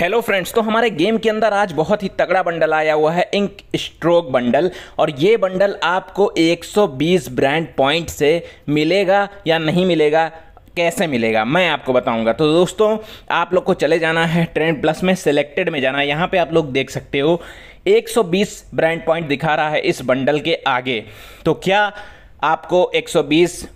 hello friends तो हमारे game के अंदर आज बहुत ही तगड़ा बंडल आया हुआ है इंक स्ट्रोक बंडल और ये बंडल आपको 120 ब्रांड पॉइंट से मिलेगा या नहीं मिलेगा कैसे मिलेगा मैं आपको बताऊंगा तो दोस्तों आप लोग को चले जाना है ट्रेंड प्लस में सिलेक्टेड में जाना है यहाँ पर आप लोग देख सकते हो 120 ब्रांड पॉइंट दिखा रहा है इस बंडल के आगे तो क्या आपको एक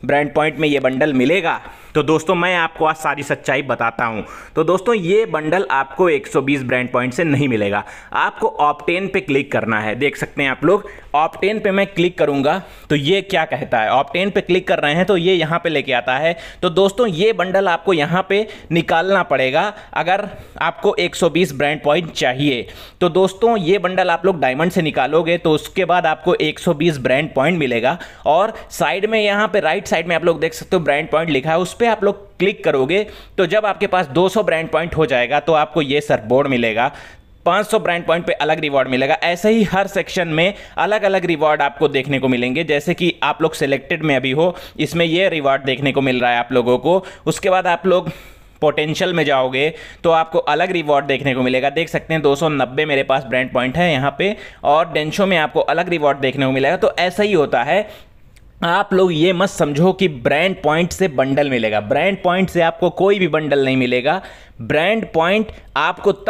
ब्रांड पॉइंट में ये बंडल मिलेगा तो दोस्तों मैं आपको आज सारी सच्चाई बताता हूँ तो दोस्तों ये बंडल आपको 120 ब्रांड पॉइंट से नहीं मिलेगा आपको ऑप्टेन पे क्लिक करना है देख सकते हैं आप लोग ऑप्टेन पे मैं क्लिक करूँगा तो ये क्या कहता है ऑप्टेन पे क्लिक कर रहे हैं तो ये यहाँ पे लेके आता है तो दोस्तों ये बंडल आपको यहाँ पे निकालना पड़ेगा अगर आपको 120 ब्रांड पॉइंट चाहिए तो दोस्तों ये बंडल आप लोग डायमंड से निकालोगे तो उसके बाद आपको 120 ब्रांड पॉइंट मिलेगा और साइड में यहाँ पे राइट साइड में आप लोग देख सकते हो ब्रांड पॉइंट लिखा है उस पर पे आप लोग क्लिक करोगे तो जब आपके पास 200 ब्रांड पॉइंट हो जाएगा तो आपको ये बोर्ड मिलेगा 500 ब्रांड पॉइंट पे अलग रिवॉर्ड मिलेगा ऐसे ही हर सेक्शन में अलग अलग रिवॉर्ड आपको देखने को मिलेंगे जैसे कि आप लोग सिलेक्टेड में अभी हो इसमें ये रिवॉर्ड देखने को मिल रहा है आप लोगों को उसके बाद आप लोग पोटेंशियल में जाओगे तो आपको अलग रिवॉर्ड देखने को मिलेगा देख सकते हैं दो मेरे पास ब्रांड पॉइंट है यहाँ पे और डेंशो में आपको अलग रिवॉर्ड देखने को मिलेगा तो ऐसा ही होता है आप लोग ये मत समझो कि ब्रांड पॉइंट से बंडल मिलेगा ब्रांड पॉइंट से आपको कोई भी बंडल नहीं मिलेगा ब्रांड पॉइंट आपको